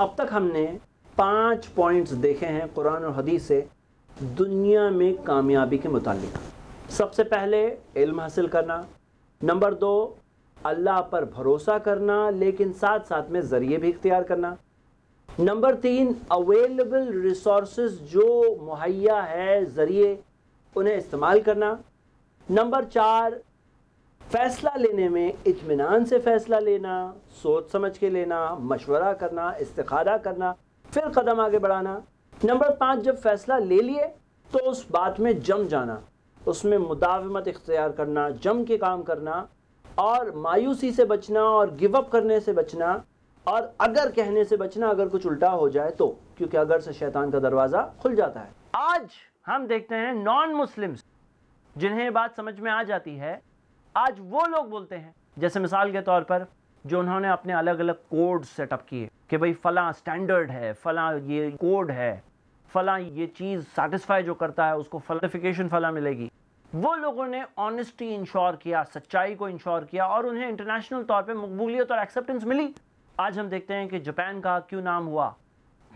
अब तक हमने पांच पॉइंट्स देखे हैं कुरान और हदीस से दुनिया में कामयाबी के मुतालिक सबसे पहले इल्म हासिल करना नंबर दो अल्लाह पर भरोसा करना लेकिन साथ साथ में ज़रिए भी इख्तियार करना नंबर तीन अवेलेबल रिसोर्स जो मुहैया है ज़रिए उन्हें इस्तेमाल करना नंबर चार फैसला लेने में इतमान से फ़ैसला लेना सोच समझ के लेना मशवरा करना इस्तारा करना फिर कदम आगे बढ़ाना नंबर पाँच जब फ़ैसला ले लिए तो उस बात में जम जाना उसमें मुदावमत इख्तियार करना जम के काम करना और मायूसी से बचना और गिव अप करने से बचना और अगर कहने से बचना अगर कुछ उल्टा हो जाए तो क्योंकि अगर से शैतान का दरवाज़ा खुल जाता है आज हम देखते हैं नॉन मुस्लिम्स जिन्हें बात समझ में आ जाती है आज वो लोग बोलते हैं जैसे मिसाल के तौर पर जो उन्होंने अपने अलग अलग कोड सेटअप किए कि भाई फला स्टैंडर्ड है फला ये कोड है फला ये चीज़ सेटिस्फाई जो करता है उसको फलाफिकेशन फला मिलेगी वो लोगों ने ऑनेस्टी इंश्योर किया सच्चाई को इंश्योर किया और उन्हें इंटरनेशनल तौर पर मकबूलियत और एक्सेप्टेंस मिली आज हम देखते हैं कि जापान का क्यों नाम हुआ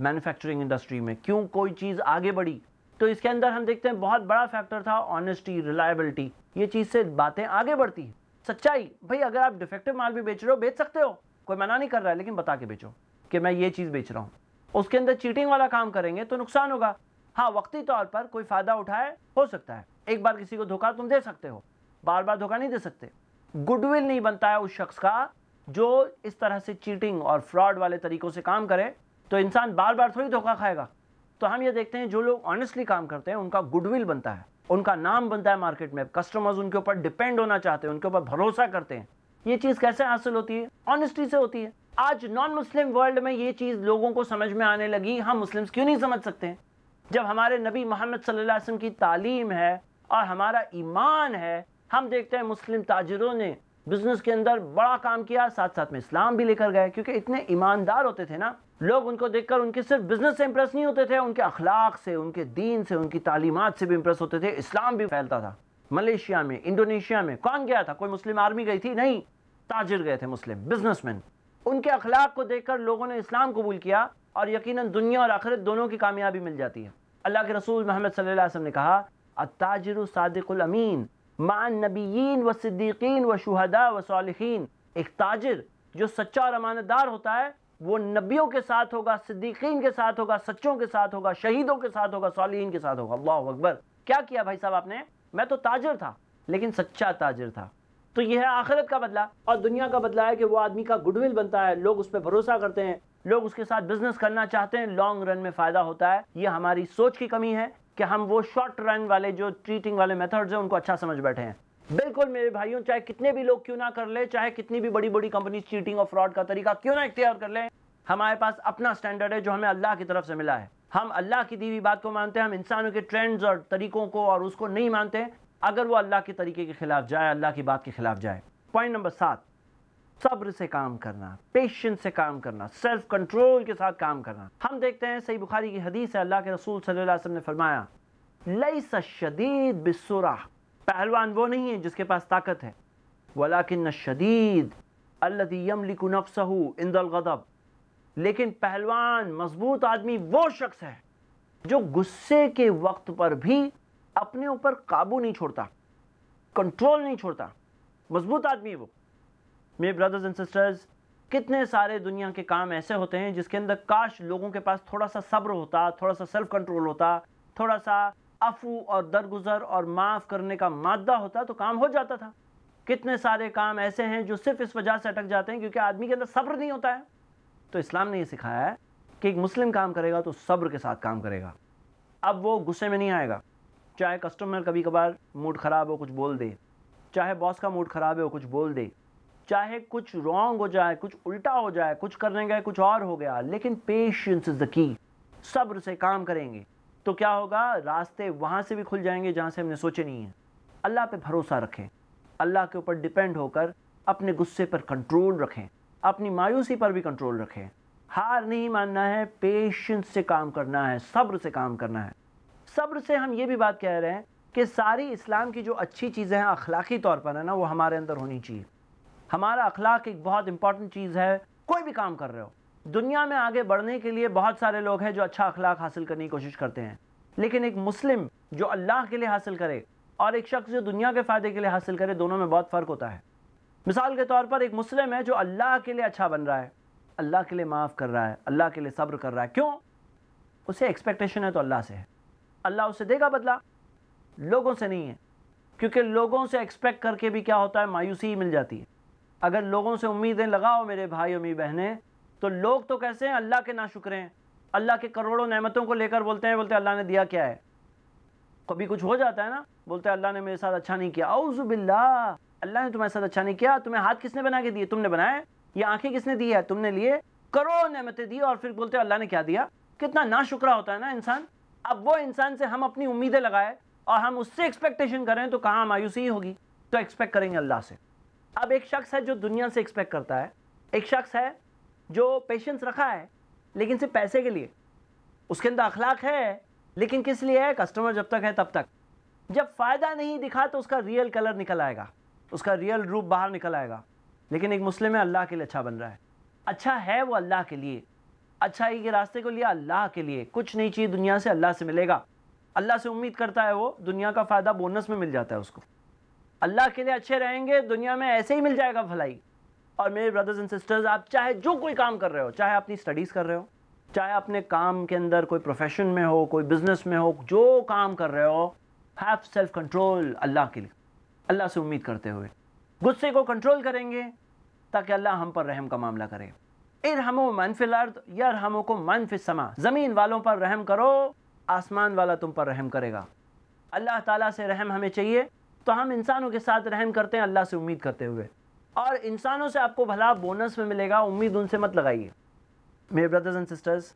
मैन्युफैक्चरिंग इंडस्ट्री में क्यों कोई चीज़ आगे बढ़ी तो इसके अंदर हम देखते हैं बहुत बड़ा फैक्टर था ऑनेस्टी रिलायबिलिटी ये चीज़ से बातें आगे बढ़ती हैं सच्चाई भाई अगर आप डिफेक्टिव माल भी बेच रहे हो बेच सकते हो कोई मना नहीं कर रहा है लेकिन बता के बेचो कि मैं ये चीज़ बेच रहा हूँ उसके अंदर चीटिंग वाला काम करेंगे तो नुकसान होगा हाँ वक्ती तौर पर कोई फ़ायदा उठाए हो सकता है एक बार किसी को धोखा तुम दे सकते हो बार बार धोखा नहीं दे सकते गुडविल नहीं बनता है उस शख्स का जो इस तरह से चीटिंग और फ्रॉड वाले तरीक़ों से काम करे तो इंसान बार बार थोड़ी धोखा खाएगा तो हम ये देखते हैं जो लोग ऑनेस्टली काम करते हैं उनका गुडविल बनता है उनका नाम बनता है मार्केट में कस्टमर्स उनके ऊपर डिपेंड होना चाहते हैं उनके ऊपर भरोसा करते हैं ये चीज़ कैसे हासिल होती है ऑनेस्टी से होती है आज नॉन मुस्लिम वर्ल्ड में ये चीज़ लोगों को समझ में आने लगी हम मुस्लिम्स क्यों नहीं समझ सकते हैं जब हमारे नबी मोहम्मद सल्लल्लाहु अलैहि वसल्लम की तालीम है और हमारा ईमान है हम देखते हैं मुस्लिम ताजरों ने बिज़नेस के अंदर बड़ा काम किया साथ साथ में इस्लाम भी लेकर गए क्योंकि इतने ईमानदार होते थे ना लोग उनको देखकर उनके सिर्फ बिजनेस से इंप्रेस नहीं होते थे उनके अखलाक से उनके दीन से उनकी तालीमत से भी इंप्रेस होते थे इस्लाम भी फैलता था मलेशिया में इंडोनेशिया में कौन गया था कोई मुस्लिम आर्मी गई थी नहीं ताजिर गए थे मुस्लिम बिजनेसमैन उनके अखलाक को देखकर लोगों ने इस्लाम कबूल किया और यकीनन दुनिया और आखिरत दोनों की कामयाबी मिल जाती है अल्लाह के रसूल मोहम्मद सल्लम ने कहा अताजिर सादिकुल मान नबीन व सिद्दीकीन व शुहदा व सालहीन एक ताजिर जो सच्चा और अमानतदार होता है वो नबियों के साथ होगा सिद्दीकीन के साथ होगा सच्चों के साथ होगा शहीदों के साथ होगा सालीन के साथ होगा अल्लाह अकबर क्या किया भाई साहब आपने मैं तो ताजर था लेकिन सच्चा ताजर था तो यह है आखिरत का बदला और दुनिया का बदला है कि वो आदमी का गुडविल बनता है लोग उस पर भरोसा करते हैं लोग उसके साथ बिजनेस करना चाहते हैं लॉन्ग रन में फ़ायदा होता है ये हमारी सोच की कमी है कि हम वो शॉर्ट रन वाले जो ट्रीटिंग वाले मेथड्स हैं उनको अच्छा समझ बैठे हैं बिल्कुल मेरे भाइयों चाहे कितने भी लोग क्यों ना कर ले चाहे कितनी भी बड़ी बड़ी कंपनी चीटिंग और फ्रॉड का तरीका क्यों ना इख्तियार कर ले हमारे पास अपना स्टैंडर्ड है जो हमें अल्लाह की तरफ से मिला है हम अल्लाह की दी हुई बात को मानते हैं हम इंसानों के ट्रेंड्स और तरीकों को और उसको नहीं मानते अगर वो अल्लाह के तरीके के खिलाफ जाए अल्लाह की बात के खिलाफ जाए पॉइंट नंबर सात सब्र से काम करना पेशेंस से काम करना सेल्फ कंट्रोल के साथ काम करना हम देखते हैं सही बुखारी की हदीस है अल्लाह के रसूल सल्लल्लाहु अलैहि वसल्लम ने फरमाया लई शदीद बिसुरा पहलवान वो नहीं है जिसके पास ताकत है वलाकिन शदीद अल्लम इंदल गदब लेकिन पहलवान मजबूत आदमी वो शख्स है जो गुस्से के वक्त पर भी अपने ऊपर काबू नहीं छोड़ता कंट्रोल नहीं छोड़ता मजबूत आदमी है वो मेरे ब्रदर्स एंड सिस्टर्स कितने सारे दुनिया के काम ऐसे होते हैं जिसके अंदर काश लोगों के पास थोड़ा सा सब्र होता थोड़ा सा सेल्फ कंट्रोल होता थोड़ा सा अफू और दरगुजर और माफ़ करने का मादा होता तो काम हो जाता था कितने सारे काम ऐसे हैं जो सिर्फ इस वजह से अटक जाते हैं क्योंकि आदमी के अंदर सब्र नहीं होता है तो इस्लाम ने यह सिखाया है कि एक मुस्लिम काम करेगा तो सब्र के साथ काम करेगा अब वो गुस्से में नहीं आएगा चाहे कस्टमर कभी कभार मूड ख़राब हो कुछ बोल दे चाहे बॉस का मूड ख़राब हो कुछ बोल दे चाहे कुछ रॉन्ग हो जाए कुछ उल्टा हो जाए कुछ करने गए कुछ और हो गया लेकिन पेशेंस इज़ द की सब्र से काम करेंगे तो क्या होगा रास्ते वहाँ से भी खुल जाएंगे जहाँ से हमने सोचे नहीं हैं अल्लाह पे भरोसा रखें अल्लाह के ऊपर डिपेंड होकर अपने गुस्से पर कंट्रोल रखें अपनी मायूसी पर भी कंट्रोल रखें हार नहीं मानना है पेशेंस से काम करना है सब्र से काम करना है सब्र से हम ये भी बात कह रहे हैं कि सारी इस्लाम की जो अच्छी चीज़ें हैं अखलाकी तौर पर है ना वो हमारे अंदर होनी चाहिए हमारा अखलाक एक बहुत इंपॉर्टेंट चीज़ है कोई भी काम कर रहे हो दुनिया में आगे बढ़ने के लिए बहुत सारे लोग हैं जो अच्छा अखलाक हासिल करने की कोशिश करते हैं लेकिन एक मुस्लिम जो अल्लाह के लिए हासिल करे और एक शख्स जो दुनिया के फ़ायदे के लिए हासिल करे दोनों में बहुत फ़र्क होता है मिसाल के तौर पर एक मुस्लिम है जो अल्लाह के लिए अच्छा बन रहा है अल्लाह के लिए माफ़ कर रहा है अल्लाह के लिए सब्र कर रहा है क्यों उसे एक्सपेक्टेशन है तो अल्लाह से है अल्लाह उसे देगा बदला लोगों से नहीं है क्योंकि लोगों से एक्सपेक्ट करके भी क्या होता है मायूसी ही मिल जाती है अगर लोगों से उम्मीदें लगाओ मेरे भाई और मेरी बहनें तो लोग तो कैसे हैं अल्लाह के ना शुक्र हैं अल्लाह के करोड़ों नेमतों को लेकर बोलते हैं बोलते अल्लाह ने दिया क्या है कभी कुछ हो जाता है ना बोलते अल्लाह ने मेरे साथ अच्छा नहीं किया औजुबिल्ला अल्लाह ने तुम्हारे साथ अच्छा नहीं किया तुम्हें हाथ किसने बना के दिए तुमने बनाए ये आंखें किसने दी है तुमने लिए करोड़ों नेमतें दी और फिर बोलते अल्लाह ने क्या दिया कितना ना शुक्रा होता है ना इंसान अब वो इंसान से हम अपनी उम्मीदें लगाए और हम उससे एक्सपेक्टेशन करें तो कहाँ मायूसी होगी तो एक्सपेक्ट करेंगे अल्लाह से अब एक शख्स है जो दुनिया से एक्सपेक्ट करता है एक शख्स है जो पेशेंस रखा है लेकिन सिर्फ पैसे के लिए उसके अंदर अखलाक है लेकिन किस लिए है कस्टमर जब तक है तब तक जब फ़ायदा नहीं दिखा तो उसका रियल कलर निकल आएगा उसका रियल रूप बाहर निकल आएगा लेकिन एक मुस्लिम है अल्लाह के लिए अच्छा बन रहा है अच्छा है वो अल्लाह के लिए अच्छा ही के रास्ते को लिया अल्लाह के लिए कुछ नहीं चाहिए दुनिया से अल्लाह से मिलेगा अल्लाह से उम्मीद करता है वो दुनिया का फ़ायदा बोनस में मिल जाता है उसको अल्लाह के लिए अच्छे रहेंगे दुनिया में ऐसे ही मिल जाएगा भलाई और मेरे ब्रदर्स एंड सिस्टर्स आप चाहे जो कोई काम कर रहे हो चाहे अपनी स्टडीज़ कर रहे हो चाहे अपने काम के अंदर कोई प्रोफेशन में हो कोई बिजनेस में हो जो काम कर रहे हो हैव सेल्फ कंट्रोल अल्लाह के लिए अल्लाह से उम्मीद करते हुए गुस्से को कंट्रोल करेंगे ताकि अल्लाह हम पर रहम का मामला करे इर हमो मनफिल अर्द यार हमो को मनफिल समा ज़मीन वालों पर रहम करो आसमान वाला तुम पर रहम करेगा अल्लाह ताला से रहम हमें चाहिए तो हम इंसानों के साथ रहम करते हैं अल्लाह से उम्मीद करते हुए और इंसानों से आपको भला बोनस में मिलेगा उम्मीद उनसे मत लगाइए मेरे ब्रदर्स एंड सिस्टर्स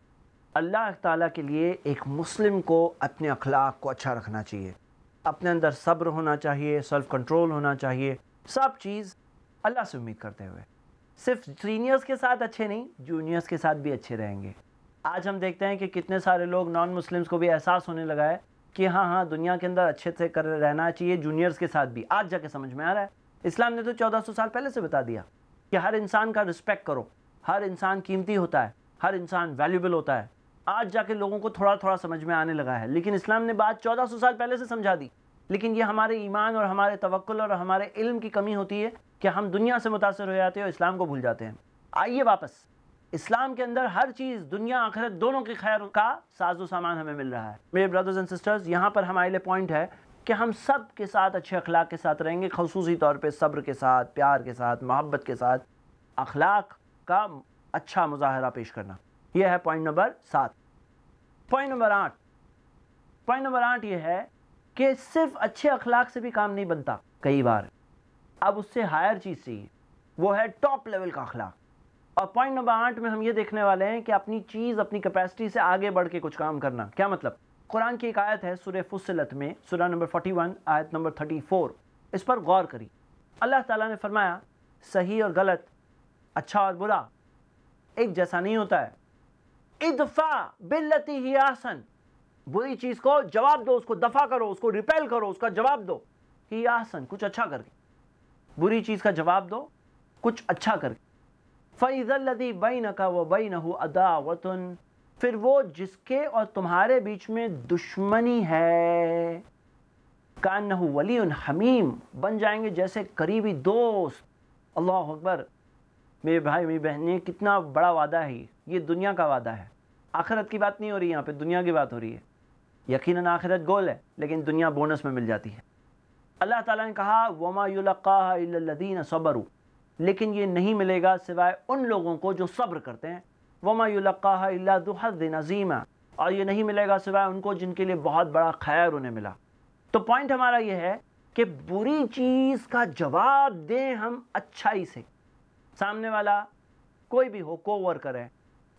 अल्लाह ताला के लिए एक मुस्लिम को अपने अखलाक को अच्छा रखना चाहिए अपने अंदर सब्र होना चाहिए सेल्फ कंट्रोल होना चाहिए सब चीज़ अल्लाह से उम्मीद करते हुए सिर्फ सीनियर्स के साथ अच्छे नहीं जूनियर्स के साथ भी अच्छे रहेंगे आज हम देखते हैं कि कितने सारे लोग नॉन मुस्लिम्स को भी एहसास होने लगा है कि हाँ हाँ दुनिया के अंदर अच्छे से कर रहना चाहिए जूनियर्स के साथ भी आज जाके समझ में आ रहा है इस्लाम ने तो 1400 साल पहले से बता दिया कि हर इंसान का रिस्पेक्ट करो हर इंसान कीमती होता है हर इंसान वैल्यूबल होता है आज जाके लोगों को थोड़ा थोड़ा समझ में आने लगा है लेकिन इस्लाम ने बात 1400 साल पहले से समझा दी लेकिन ये हमारे ईमान और हमारे तवक्ल और हमारे इल्म की कमी होती है कि हम दुनिया से मुतासर हो जाते हैं और इस्लाम को भूल जाते हैं आइए वापस इस्लाम के अंदर हर चीज़ दुनिया आखिरत दोनों के खैर का साजो सामान हमें मिल रहा है मेरे ब्रदर्स एंड सिस्टर्स यहाँ पर हमारे लिए पॉइंट है कि हम सब के साथ अच्छे अखलाक के साथ रहेंगे खसूसी तौर पर सब्र के साथ प्यार के साथ मोहब्बत के साथ अखलाक का अच्छा मुजाहरा पेश करना यह है पॉइंट नंबर सात पॉइंट नंबर आठ पॉइंट नंबर आठ यह है कि सिर्फ अच्छे अखलाक से भी काम नहीं बनता कई बार अब उससे हायर चीज़ चाहिए वो है टॉप लेवल का अखलाक और पॉइंट नंबर आठ में हम ये देखने वाले हैं कि अपनी चीज़ अपनी कैपेसिटी से आगे बढ़ के कुछ काम करना क्या मतलब कुरान की एक आयत है सुर फुसलत में सुरा नंबर 41 आयत नंबर 34 इस पर गौर करी अल्लाह ताला ने फरमाया सही और गलत अच्छा और बुरा एक जैसा नहीं होता है इदफा बिल्लती ही आसन बुरी चीज़ को जवाब दो उसको दफ़ा करो उसको रिपेल करो उसका जवाब दो ही आसन कुछ अच्छा करके बुरी चीज़ का जवाब दो कुछ अच्छा करके फ़ैज़ल्लदी बैन का व बैन अदावतन फिर वो जिसके और तुम्हारे बीच में दुश्मनी है कान वली उन हमीम बन जाएंगे जैसे करीबी दोस्त अल्लाह अकबर मेरे भाई मेरी बहन कितना बड़ा वादा है ये दुनिया का वादा है आखिरत की बात नहीं हो रही यहाँ पे दुनिया की बात हो रही है यकीनन आखिरत गोल है लेकिन दुनिया बोनस में मिल जाती है अल्लाह ताला ने कहा वमायुल्लादीन सब्र लेकिन ये नहीं मिलेगा सिवाय उन लोगों को जो सब्र करते हैं नजीम है और ये नहीं मिलेगा सिवाय उनको जिनके लिए बहुत बड़ा खैर उन्हें मिला तो पॉइंट हमारा ये है कि बुरी चीज़ का जवाब दें हम अच्छाई से सामने वाला कोई भी हो को वर्कर है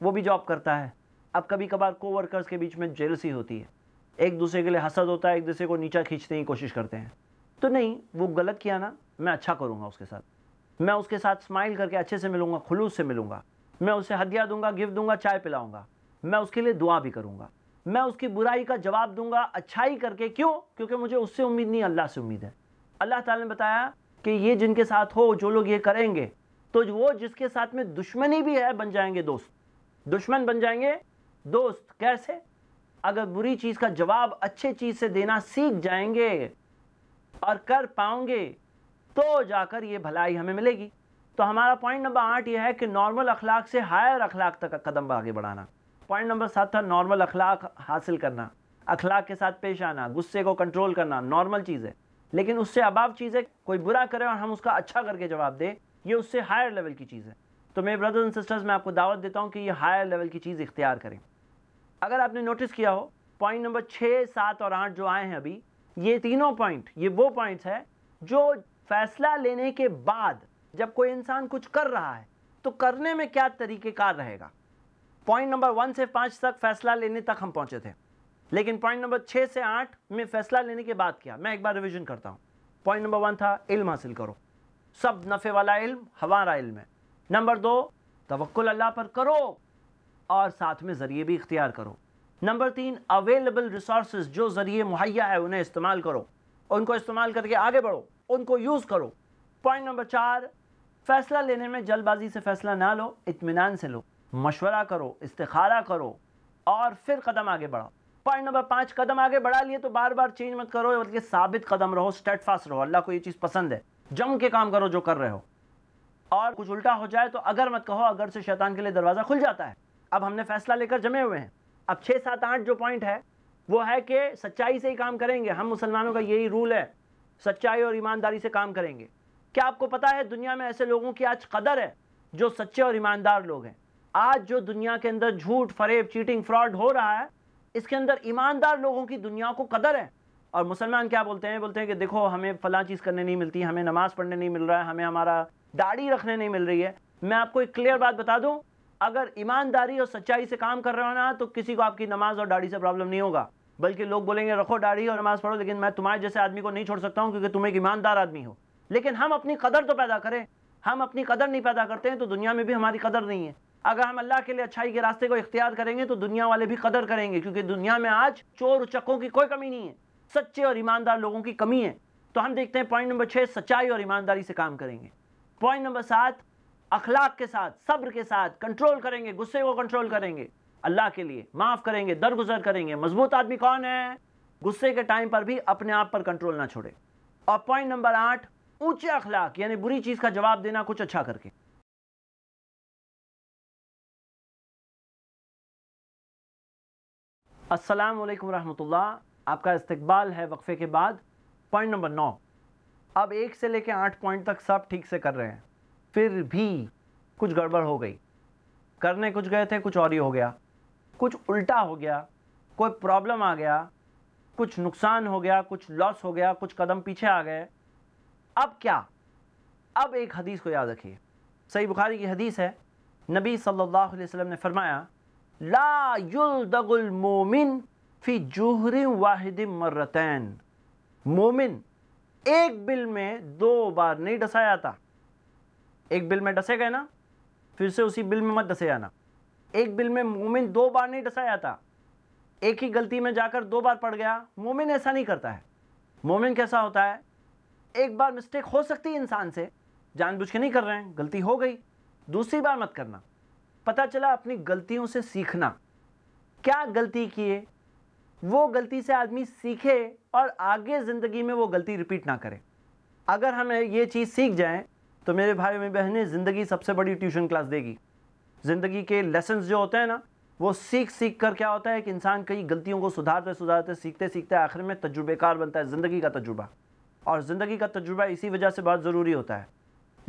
वो भी जॉब करता है अब कभी कभार को वर्कर्स के बीच में जेलसी होती है एक दूसरे के लिए हसद होता है एक दूसरे को नीचा खींचने की कोशिश करते हैं तो नहीं वो गलत किया ना मैं अच्छा करूँगा उसके साथ मैं उसके साथ स्माइल करके अच्छे से मिलूँगा खुलूस से मिलूँगा मैं उसे हदिया दूंगा गिफ्ट दूंगा चाय पिलाऊंगा मैं उसके लिए दुआ भी करूंगा मैं उसकी बुराई का जवाब दूंगा अच्छाई करके क्यों क्योंकि मुझे उससे उम्मीद नहीं अल्लाह से उम्मीद है अल्लाह ताला ने बताया कि ये जिनके साथ हो जो लोग ये करेंगे तो वो जिसके साथ में दुश्मनी भी है बन जाएंगे दोस्त दुश्मन बन जाएंगे दोस्त कैसे अगर बुरी चीज़ का जवाब अच्छे चीज़ से देना सीख जाएंगे और कर पाओगे तो जाकर ये भलाई हमें मिलेगी तो हमारा पॉइंट नंबर आठ यह है कि नॉर्मल अखलाक से हायर अखलाक तक का कदम आगे बढ़ाना पॉइंट नंबर सात था नॉर्मल अखलाक हासिल करना अखलाक के साथ पेश आना गुस्से को कंट्रोल करना नॉर्मल चीज़ है लेकिन उससे अबाव चीज़ है कोई बुरा करे और हम उसका अच्छा करके जवाब दें ये उससे हायर लेवल की चीज़ है तो मेरे ब्रदर्स एंड सिस्टर्स मैं आपको दावत देता हूँ कि ये हायर लेवल की चीज़ इख्तियार करें अगर आपने नोटिस किया हो पॉइंट नंबर छः सात और आठ जो आए हैं अभी ये तीनों पॉइंट ये वो पॉइंट्स हैं जो फैसला लेने के बाद जब कोई इंसान कुछ कर रहा है तो करने में क्या तरीक़ेकार रहेगा पॉइंट नंबर वन से पाँच तक फैसला लेने तक हम पहुंचे थे लेकिन पॉइंट नंबर छः से आठ में फैसला लेने के बाद क्या मैं एक बार रिविजन करता हूँ पॉइंट नंबर वन था इल्म हासिल करो सब नफ़े वाला इल्म हमारा इल्म है नंबर दो तवक्ल अल्लाह पर करो और साथ में ज़रिए भी इख्तियार करो नंबर तीन अवेलेबल रिसोर्स जो ज़रिए मुहैया है उन्हें इस्तेमाल करो उनको इस्तेमाल करके आगे बढ़ो उनको यूज़ करो पॉइंट नंबर चार फ़ैसला लेने में जल्दबाजी से फ़ैसला ना लो इतमान से लो मशवरा करो इस्तारा करो और फिर कदम आगे बढ़ाओ पॉइंट नंबर पाँच कदम आगे बढ़ा लिए तो बार बार चेंज मत करो बल्कि साबित कदम रहो स्टेट फास्ट रहो अल्लाह को ये चीज़ पसंद है जम के काम करो जो कर रहे हो और कुछ उल्टा हो जाए तो अगर मत कहो अगर से शैतान के लिए दरवाज़ा खुल जाता है अब हमने फैसला लेकर जमे हुए हैं अब छः सात आठ जो पॉइंट है वो है कि सच्चाई से ही काम करेंगे हम मुसलमानों का यही रूल है सच्चाई और ईमानदारी से काम करेंगे क्या आपको पता है दुनिया में ऐसे लोगों की आज कदर है जो सच्चे और ईमानदार लोग हैं आज जो दुनिया के अंदर झूठ फरेब चीटिंग फ्रॉड हो रहा है इसके अंदर ईमानदार लोगों की दुनिया को कदर है और मुसलमान क्या बोलते हैं बोलते हैं कि देखो हमें फला चीज़ करने नहीं मिलती हमें नमाज़ पढ़ने नहीं मिल रहा है हमें हमारा दाढ़ी रखने नहीं मिल रही है मैं आपको एक क्लियर बात बता दूं अगर ईमानदारी और सच्चाई से काम कर रहे हो ना तो किसी को आपकी नमाज़ और दाढ़ी से प्रॉब्लम नहीं होगा बल्कि लोग बोलेंगे रखो दाढ़ी और नमाज़ पढ़ो लेकिन मैं तुम्हारे जैसे आदमी को नहीं छोड़ सकता हूँ क्योंकि तुम एक ईमानदार आदमी हो लेकिन हम अपनी कदर तो पैदा करें हम अपनी कदर नहीं पैदा करते हैं तो दुनिया में भी हमारी कदर नहीं है अगर हम अल्लाह के लिए अच्छाई के रास्ते को इख्तियार करेंगे तो दुनिया वाले भी कदर करेंगे क्योंकि दुनिया में आज चोर उचकों की कोई कमी नहीं है सच्चे और ईमानदार लोगों की कमी है तो हम देखते हैं पॉइंट नंबर छः सच्चाई और ईमानदारी से काम करेंगे पॉइंट नंबर सात अखलाक के साथ सब्र के साथ कंट्रोल करेंगे गुस्से को कंट्रोल करेंगे अल्लाह के लिए माफ़ करेंगे दरगुजर करेंगे मजबूत आदमी कौन है गुस्से के टाइम पर भी अपने आप पर कंट्रोल ना छोड़े और पॉइंट नंबर आठ ऊंचे अखलाक यानी बुरी चीज़ का जवाब देना कुछ अच्छा करके अस्सलाम वालेकुम रहमतुल्लाह आपका इस्तकबाल है वक्फ़े के बाद पॉइंट नंबर नौ अब एक से लेकर आठ पॉइंट तक सब ठीक से कर रहे हैं फिर भी कुछ गड़बड़ हो गई करने कुछ गए थे कुछ और ही हो गया कुछ उल्टा हो गया कोई प्रॉब्लम आ गया कुछ नुकसान हो गया कुछ लॉस हो गया कुछ कदम पीछे आ गए अब क्या अब एक हदीस को याद रखिए सही बुखारी की हदीस है नबी सल्लल्लाहु अलैहि वसल्लम ने फरमाया ला दगुल मोमिन फी जूहरी वाहिद मर्रतैन मोमिन एक बिल में दो बार नहीं डसा जाता एक बिल में डसे गए ना फिर से उसी बिल में मत डसे जाना एक बिल में मोमिन दो बार नहीं डसा जाता एक ही गलती में जाकर दो बार पड़ गया मोमिन ऐसा नहीं करता है मोमिन कैसा होता है एक बार मिस्टेक हो सकती है इंसान से जानबूझ के नहीं कर रहे हैं गलती हो गई दूसरी बार मत करना पता चला अपनी गलतियों से सीखना क्या गलती किए वो गलती से आदमी सीखे और आगे ज़िंदगी में वो गलती रिपीट ना करे अगर हम ये चीज़ सीख जाएं तो मेरे भाई मेरी बहनें ज़िंदगी सबसे बड़ी ट्यूशन क्लास देगी ज़िंदगी के लेसन्स जो होते हैं ना वो सीख सीख कर क्या होता है कि इंसान कई गलतियों को सुधारते सुधारते सीखते सीखते आखिर में तजुर्बेकार बनता है ज़िंदगी का तजुर्बा और ज़िंदगी का तजुर्बा इसी वजह से बहुत ज़रूरी होता है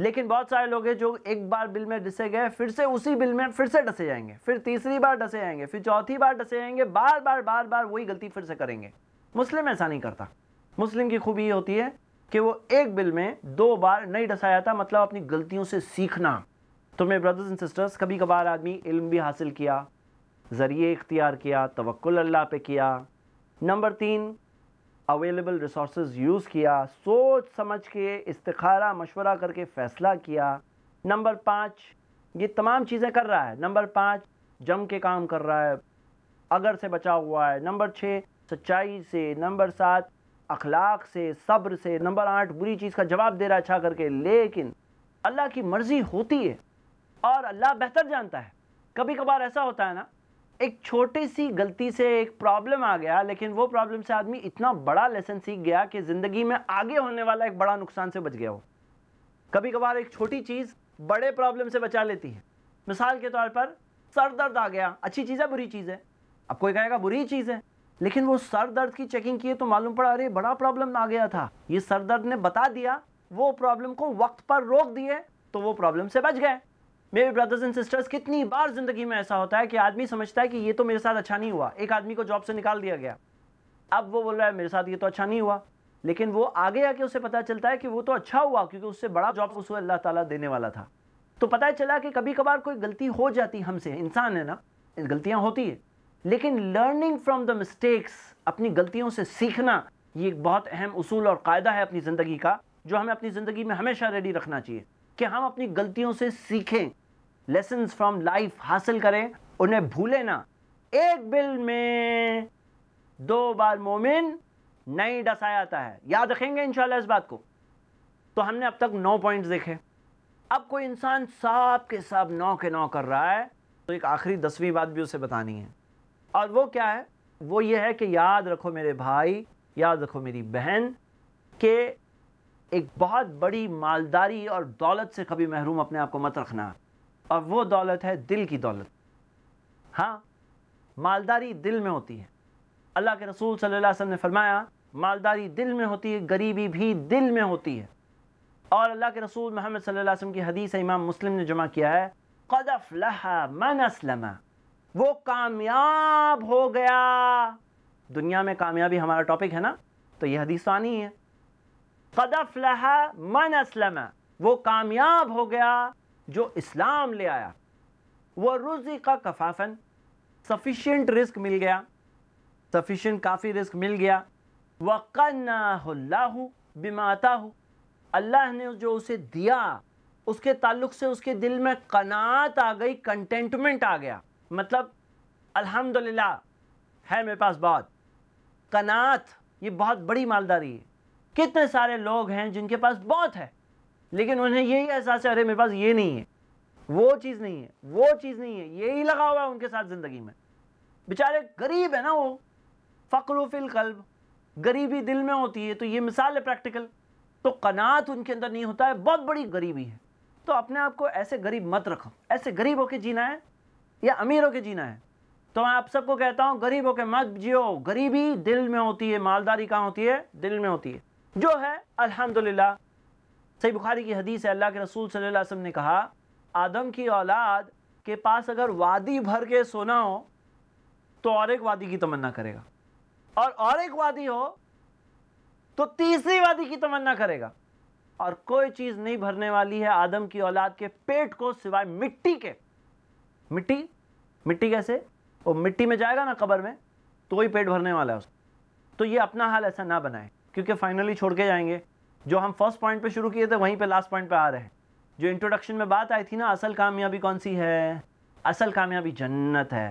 लेकिन बहुत सारे लोग हैं जो एक बार बिल में डसे गए फिर से उसी बिल में फिर से डसे जाएंगे फिर तीसरी बार डसे जाएंगे फिर चौथी बार डसे जाएंगे बार बार बार बार वही गलती फिर से करेंगे मुस्लिम ऐसा नहीं करता मुस्लिम की खूबी ये होती है कि वो एक बिल में दो बार नहीं डसा जाता मतलब अपनी गलतियों से सीखना तो मेरे ब्रदर्स एंड सिस्टर्स कभी कभार आदमी इल्म भी हासिल किया ज़रिए इख्तियार किया तवक्ल अल्लाह पे किया नंबर तीन अवेलेबल रिसोर्स यूज़ किया सोच समझ के इस्तारा मशवरा करके फ़ैसला किया नंबर पाँच ये तमाम चीज़ें कर रहा है नंबर पाँच जम के काम कर रहा है अगर से बचा हुआ है नंबर छः सच्चाई से नंबर सात अखलाक से सब्र से नंबर आठ बुरी चीज़ का जवाब दे रहा है अच्छा करके लेकिन अल्लाह की मर्ज़ी होती है और अल्लाह बेहतर जानता है कभी कभार ऐसा होता है ना एक छोटी सी गलती से एक प्रॉब्लम आ गया लेकिन वो प्रॉब्लम से आदमी इतना बड़ा लेसन सीख गया कि ज़िंदगी में आगे होने वाला एक बड़ा नुकसान से बच गया हो कभी कभार एक छोटी चीज़ बड़े प्रॉब्लम से बचा लेती है मिसाल के तौर पर सर दर्द आ गया अच्छी चीज़ है बुरी चीज़ है अब कोई कहेगा बुरी चीज़ है लेकिन वो सर दर्द की चेकिंग किए तो मालूम पड़ा अरे बड़ा प्रॉब्लम आ गया था ये सर दर्द ने बता दिया वो प्रॉब्लम को वक्त पर रोक दिए तो वो प्रॉब्लम से बच गए मेरे ब्रदर्स एंड सिस्टर्स कितनी बार ज़िंदगी में ऐसा होता है कि आदमी समझता है कि ये तो मेरे साथ अच्छा नहीं हुआ एक आदमी को जॉब से निकाल दिया गया अब वो बोल रहा है मेरे साथ ये तो अच्छा नहीं हुआ लेकिन वो आगे आके उसे पता चलता है कि वो तो अच्छा हुआ क्योंकि उससे बड़ा जॉब उसको अल्लाह ताला देने वाला था तो पता चला कि कभी कभार कोई गलती हो जाती हमसे इंसान है ना गलतियाँ होती है लेकिन लर्निंग फ्रॉम द मिस्टेक्स अपनी गलतियों से सीखना ये एक बहुत अहम उसूल और कायदा है अपनी ज़िंदगी का जो हमें अपनी ज़िंदगी में हमेशा रेडी रखना चाहिए कि हम अपनी गलतियों से सीखें लेसन फ्रॉम लाइफ हासिल करें उन्हें भूलें ना एक बिल में दो बार मोमिन नहीं डसाया जाता है याद रखेंगे इन इस बात को तो हमने अब तक नौ पॉइंट्स देखे अब कोई इंसान साफ के साफ नौ के नौ कर रहा है तो एक आखिरी दसवीं बात भी उसे बतानी है और वो क्या है वो ये है कि याद रखो मेरे भाई याद रखो मेरी बहन के एक बहुत बड़ी मालदारी और दौलत से कभी महरूम अपने आप को मत रखना और वो दौलत है दिल की दौलत हाँ मालदारी दिल में होती है अल्लाह के रसूल सल्लल्लाहु अलैहि वसल्लम ने फरमाया मालदारी दिल में होती है गरीबी भी दिल में होती है और अल्लाह के रसूल मोहम्मद सल्लल्लाहु अलैहि वसल्लम की हदीस इमाम मुस्लिम ने जमा किया है कदफ लहा मन असलमा वो कामयाब हो गया दुनिया में कामयाबी हमारा टॉपिक है ना तो यह हदीस तो आनी है कदफ लहा मन असलम वो कामयाब हो गया जो इस्लाम ले आया वह रुजी का कफाफन सफिशेंट रिस्क मिल गया सफिशेंट काफ़ी रिस्क मिल गया वक़न्ना बिमाता हो अल्लाह ने जो उसे दिया उसके ताल्लुक से उसके दिल में कनात आ गई कंटेंटमेंट आ गया मतलब अल्हम्दुलिल्लाह है मेरे पास बहुत कनात ये बहुत बड़ी मालदारी है कितने सारे लोग हैं जिनके पास बहुत है लेकिन उन्हें यही एहसास है अरे मेरे पास ये नहीं है वो चीज़ नहीं है वो चीज़ नहीं है यही लगा हुआ है उनके साथ ज़िंदगी में बेचारे गरीब है ना वो फ़क्रुफिल कल्ब गरीबी दिल में होती है तो ये मिसाल है प्रैक्टिकल तो कनात उनके अंदर नहीं होता है बहुत बड़ी गरीबी है तो अपने आप को ऐसे गरीब मत रखो ऐसे गरीब होके जीना है या अमीर होके जीना है तो मैं आप सबको कहता हूँ गरीब होके मत जियो गरीबी दिल में होती है मालदारी कहाँ होती है दिल में होती है जो है अल्हम्दुलिल्लाह सही बुखारी की हदीस है अल्लाह के रसूल सल्लल्लाहु अलैहि वसल्लम ने कहा आदम की औलाद के पास अगर वादी भर के सोना हो तो और एक वादी की तमन्ना करेगा और और एक वादी हो तो तीसरी वादी की तमन्ना करेगा और कोई चीज़ नहीं भरने वाली है आदम की औलाद के पेट को सिवाय मिट्टी के मिट्टी मिट्टी कैसे वो मिट्टी में जाएगा ना कबर में तो वही पेट भरने वाला है उसको तो ये अपना हाल ऐसा ना बनाए क्योंकि फाइनली छोड़ के जाएंगे जो हम फर्स्ट पॉइंट पे शुरू किए थे वहीं पे लास्ट पॉइंट पे आ रहे हैं जो इंट्रोडक्शन में बात आई थी ना असल कामयाबी कौन सी है असल कामयाबी जन्नत है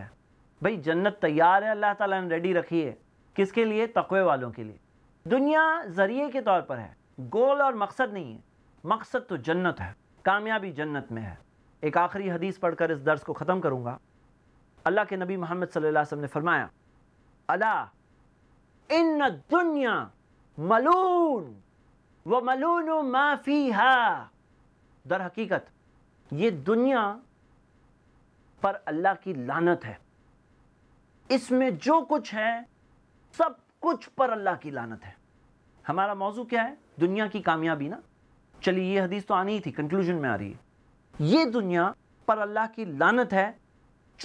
भाई जन्नत तैयार है अल्लाह ताला ने रेडी रखी है किसके लिए तकवे वालों के लिए दुनिया जरिए के तौर पर है गोल और मकसद नहीं है मकसद तो जन्नत है कामयाबी जन्नत में है एक आखिरी हदीस पढ़कर इस दर्स को ख़त्म करूँगा अल्लाह के नबी मोहम्मद सल्लल्लाहु अलैहि वसल्लम ने फरमाया अला इन दुनिया मलून व मलून माफ़ी हा दर हकीकत ये दुनिया पर अल्लाह की लानत है इसमें जो कुछ है सब कुछ पर अल्लाह की लानत है हमारा मौजू क्या है दुनिया की कामयाबी ना चलिए ये हदीस तो आनी ही थी कंक्लूजन में आ रही है ये दुनिया पर अल्लाह की लानत है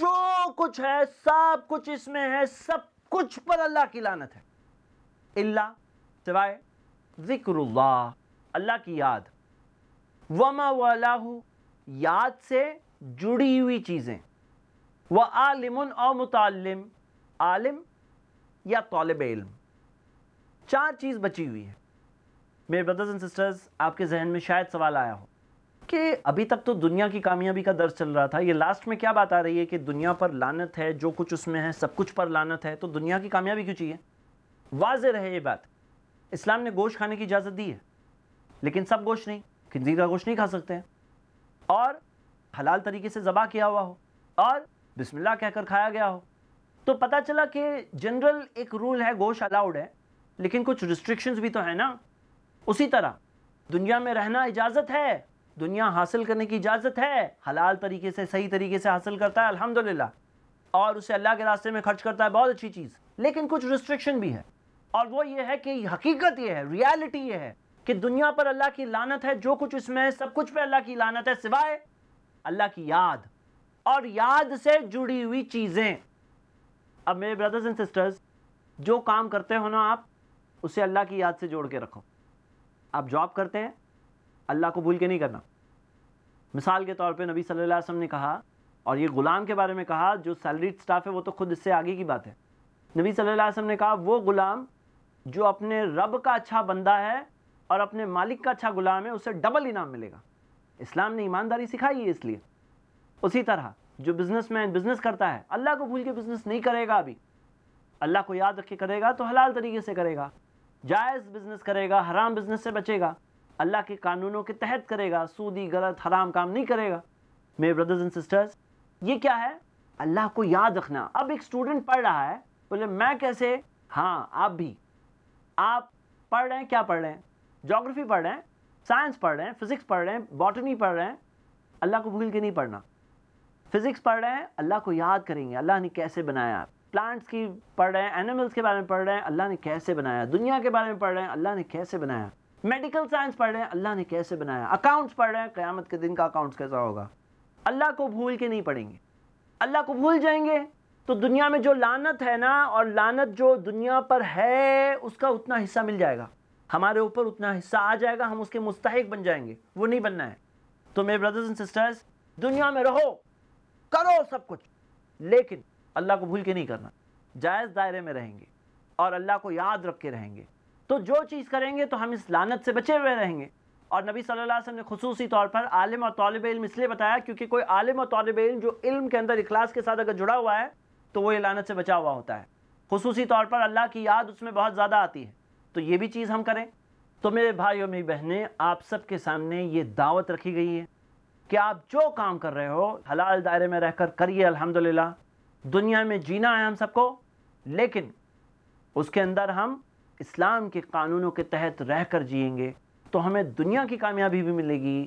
जो कुछ है सब कुछ इसमें है सब कुछ पर अल्लाह की लानत है इल्ला सिवाय ज़िक्रुल्ला अल्लाह की याद वमा वालाहू याद से जुड़ी हुई चीज़ें व आलिम और मुतालिम आलिम या तलब इल्म चार चीज़ बची हुई है मेरे ब्रदर्स एंड सिस्टर्स आपके जहन में शायद सवाल आया हो कि अभी तक तो दुनिया की कामयाबी का दर्ज चल रहा था ये लास्ट में क्या बात आ रही है कि दुनिया पर लानत है जो कुछ उसमें है सब कुछ पर लानत है तो दुनिया की कामयाबी क्यों चाहिए वाजह है ये बात इस्लाम ने गोश्त खाने की इजाज़त दी है लेकिन सब गोश्त नहीं खंजीर का गोश्त नहीं खा सकते हैं और हलाल तरीके से ज़बा किया हुआ हो और बिस्मिल्लाह कहकर खाया गया हो तो पता चला कि जनरल एक रूल है गोश्त अलाउड है लेकिन कुछ रिस्ट्रिक्शंस भी तो हैं ना उसी तरह दुनिया में रहना इजाज़त है दुनिया हासिल करने की इजाज़त है हलाल तरीके से सही तरीके से हासिल करता है अल्हम्दुलिल्लाह और उसे अल्लाह के रास्ते में खर्च करता है बहुत अच्छी चीज़ लेकिन कुछ रिस्ट्रिक्शन भी है और वो ये है कि हकीकत ये है रियलिटी ये है कि दुनिया पर अल्लाह की लानत है जो कुछ इसमें है सब कुछ पे अल्लाह की लानत है सिवाय अल्लाह की याद और याद से जुड़ी हुई चीज़ें अब मेरे ब्रदर्स एंड सिस्टर्स जो काम करते हो ना आप उसे अल्लाह की याद से जोड़ के रखो आप जॉब करते हैं अल्लाह को भूल के नहीं करना मिसाल के तौर पे नबी सल्लल्लाहु अलैहि वसल्लम ने कहा और ये ग़ुलाम के बारे में कहा जो सैलरीड स्टाफ है वो तो खुद इससे आगे की बात है नबी सल्लल्लाहु अलैहि वसल्लम ने कहा वो ग़ुलाम जो अपने रब का अच्छा बंदा है और अपने मालिक का अच्छा गुलाम है उसे डबल इनाम मिलेगा इस्लाम ने ईमानदारी सिखाई है इसलिए उसी तरह जो बिजनेसमैन बिजनेस करता है अल्लाह को भूल के बिजनेस नहीं करेगा अभी अल्लाह को याद रख के करेगा तो हलाल तरीके से करेगा जायज़ बिजनेस करेगा हराम बिजनेस से बचेगा अल्लाह के कानूनों के तहत करेगा सूदी गलत हराम काम नहीं करेगा मेरे ब्रदर्स एंड सिस्टर्स ये क्या है अल्लाह को याद रखना अब एक स्टूडेंट पढ़ रहा है बोले मैं कैसे हाँ आप भी आप पढ़ रहे हैं क्या पढ़ रहे हैं जोग्राफी पढ़ रहे हैं साइंस पढ़ रहे हैं फिज़िक्स पढ़ रहे हैं बॉटनी पढ़ रहे हैं अल्लाह को भूल के नहीं पढ़ना फिज़िक्स पढ़ रहे हैं अल्लाह को याद करेंगे अल्लाह ने कैसे बनाया प्लांट्स की पढ़ रहे हैं एनिमल्स के बारे में पढ़ रहे हैं अल्लाह ने कैसे बनाया दुनिया के बारे में पढ़ रहे हैं अल्लाह ने कैसे बनाया मेडिकल साइंस पढ़ रहे हैं अल्लाह ने कैसे बनाया अकाउंट्स पढ़ रहे हैं क़्यामत के दिन का अकाउंट्स कैसा होगा अल्लाह को भूल के नहीं पढ़ेंगे अल्लाह को भूल जाएंगे तो दुनिया में जो लानत है ना और लानत जो दुनिया पर है उसका उतना हिस्सा मिल जाएगा हमारे ऊपर उतना हिस्सा आ जाएगा हम उसके मुस्तक बन जाएंगे वो नहीं बनना है तो मेरे ब्रदर्स एंड सिस्टर्स दुनिया में रहो करो सब कुछ लेकिन अल्लाह को भूल के नहीं करना जायज़ दायरे में रहेंगे और अल्लाह को याद रख के रहेंगे तो जो चीज़ करेंगे तो हम इस लानत से बचे हुए रहेंगे और नबी सल्लल्लाहु अलैहि वसल्लम ने खसूसी तौर पर आलिम और तलब इल्म इसलिए बताया क्योंकि कोई आलिम और तलब इल्म जो इल्म के अंदर इखलास के साथ अगर जुड़ा हुआ है तो वो ये लानत से बचा हुआ होता है खसूसी तौर पर अल्लाह की याद उसमें बहुत ज़्यादा आती है तो ये भी चीज़ हम करें तो मेरे भाई और मेरी बहनें आप सब के सामने ये दावत रखी गई है कि आप जो काम कर रहे हो हलाल दायरे में रहकर करिए अल्हम्दुलिल्लाह दुनिया में जीना है हम सबको लेकिन उसके अंदर हम इस्लाम के कानूनों के तहत रह कर जिएंगे तो हमें दुनिया की कामयाबी भी मिलेगी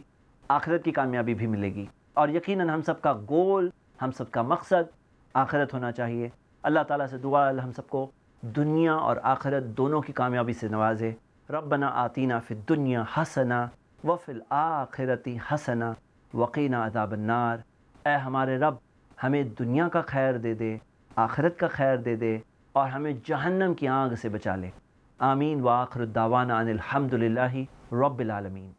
आखिरत की कामयाबी भी मिलेगी और यकीनन हम सब का गोल हम सब का मकसद आखिरत होना चाहिए अल्लाह ताला से दुआ हम सबको दुनिया और आखिरत दोनों की कामयाबी से नवाजे रबना आतीना फ़िर दुनिया हसना व फिल आखिरती हसना वकीना अदाबन्नार ए हमारे रब हमें दुनिया का खैर दे दे आखिरत का खैर दे दे और हमें जहन्नम की आग से बचा ले आमीन व दावाना अनिलहमदिल्ला रबालमीन